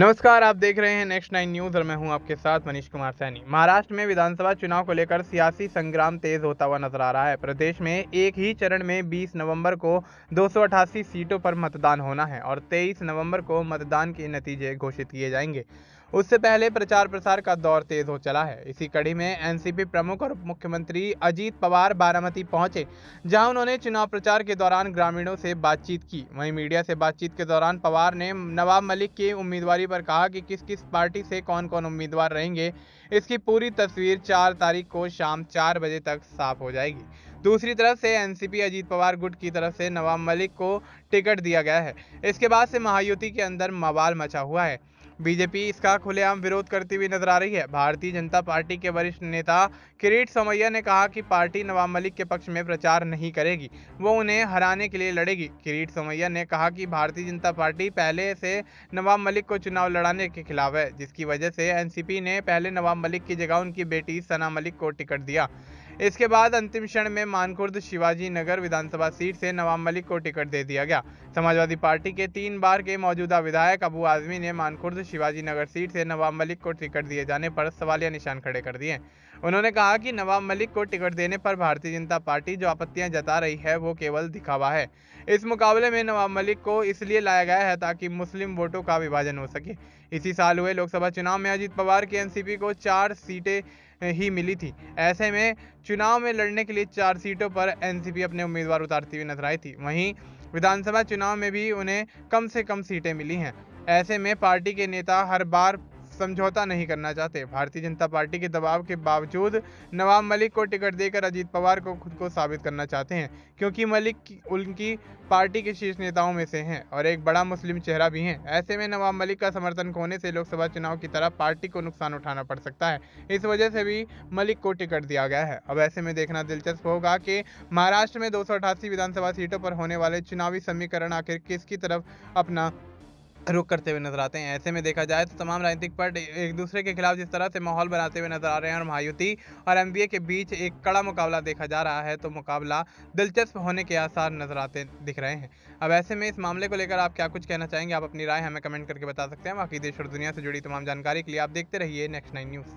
नमस्कार आप देख रहे हैं नेक्स्ट नाइन न्यूज और मैं हूं आपके साथ मनीष कुमार सैनी महाराष्ट्र में विधानसभा चुनाव को लेकर सियासी संग्राम तेज होता हुआ नजर आ रहा है प्रदेश में एक ही चरण में 20 नवंबर को दो सीटों पर मतदान होना है और 23 नवंबर को मतदान के नतीजे घोषित किए जाएंगे उससे पहले प्रचार प्रसार का दौर तेज हो चला है इसी कड़ी में एनसीपी प्रमुख और उप मुख्यमंत्री अजीत पवार बारामती पहुंचे जहां उन्होंने चुनाव प्रचार के दौरान ग्रामीणों से बातचीत की वहीं मीडिया से बातचीत के दौरान पवार ने नवाब मलिक की उम्मीदवारी पर कहा कि किस किस पार्टी से कौन कौन उम्मीदवार रहेंगे इसकी पूरी तस्वीर चार तारीख को शाम चार बजे तक साफ हो जाएगी दूसरी तरफ से एनसीपी अजीत पवार गुट की तरफ से नवाब मलिक को टिकट दिया गया है इसके बाद से महायुति के अंदर मवाल मचा हुआ है बीजेपी इसका खुलेआम विरोध करती हुई नजर आ रही है भारतीय जनता पार्टी के वरिष्ठ नेता किरीट सोमैया ने कहा कि पार्टी नवाब मलिक के पक्ष में प्रचार नहीं करेगी वो उन्हें हराने के लिए लड़ेगी किरीट सोमैया ने कहा कि भारतीय जनता पार्टी पहले से नवाब मलिक को चुनाव लड़ाने के खिलाफ है जिसकी वजह से एनसीपी ने पहले नवाब मलिक की जगह उनकी बेटी सना मलिक को टिकट दिया इसके बाद अंतिम क्षण में मानखुर्द शिवाजी नगर विधानसभा सीट से नवाब मलिक को टिकट दे दिया गया समाजवादी पार्टी के तीन बार के मौजूदा विधायक अबू आजमी ने मानखुर्द शिवाजी नगर सीट से नवाब मलिक को टिकट दिए जाने पर सवालिया निशान खड़े कर दिए उन्होंने कहा कि नवाब मलिक को टिकट देने पर भारतीय जनता पार्टी जो आपत्तियां जता रही है वो केवल दिखावा है इस मुकाबले में नवाब मलिक को इसलिए लाया गया है ताकि मुस्लिम वोटों का विभाजन हो सके इसी साल हुए लोकसभा चुनाव में अजीत पवार की एनसीपी को चार सीटें ही मिली थी ऐसे में चुनाव में लड़ने के लिए चार सीटों पर एनसीपी अपने उम्मीदवार उतारती हुई नजर आई थी वहीं विधानसभा चुनाव में भी उन्हें कम से कम सीटें मिली हैं ऐसे में पार्टी के नेता हर बार समझौता नहीं करना चाहते भारतीय जनता पार्टी के दबाव के बावजूद नवाब मलिक को टिकट देकर अजीत पवार को खुद को साबित करना चाहते हैं क्योंकि मलिक उनकी पार्टी के शीर्ष नेताओं में से हैं और एक बड़ा मुस्लिम चेहरा भी हैं ऐसे में नवाब मलिक का समर्थन खोने से लोकसभा चुनाव की तरह पार्टी को नुकसान उठाना पड़ सकता है इस वजह से भी मलिक को टिकट दिया गया है अब ऐसे में देखना दिलचस्प होगा कि महाराष्ट्र में दो विधानसभा सीटों पर होने वाले चुनावी समीकरण आखिर किसकी तरफ अपना रुख करते हुए नजर आते हैं ऐसे में देखा जाए तो तमाम राजनीतिक पट एक दूसरे के खिलाफ जिस तरह से माहौल बनाते हुए नजर आ रहे हैं और महायुति और एम के बीच एक कड़ा मुकाबला देखा जा रहा है तो मुकाबला दिलचस्प होने के आसार नजर आते दिख रहे हैं अब ऐसे में इस मामले को लेकर आप क्या कुछ कहना चाहेंगे आप अपनी राय हमें कमेंट करके बता सकते हैं बाकी देश और दुनिया से जुड़ी तमाम जानकारी के लिए आप देखते रहिए नेक्स्ट नाइन न्यूज़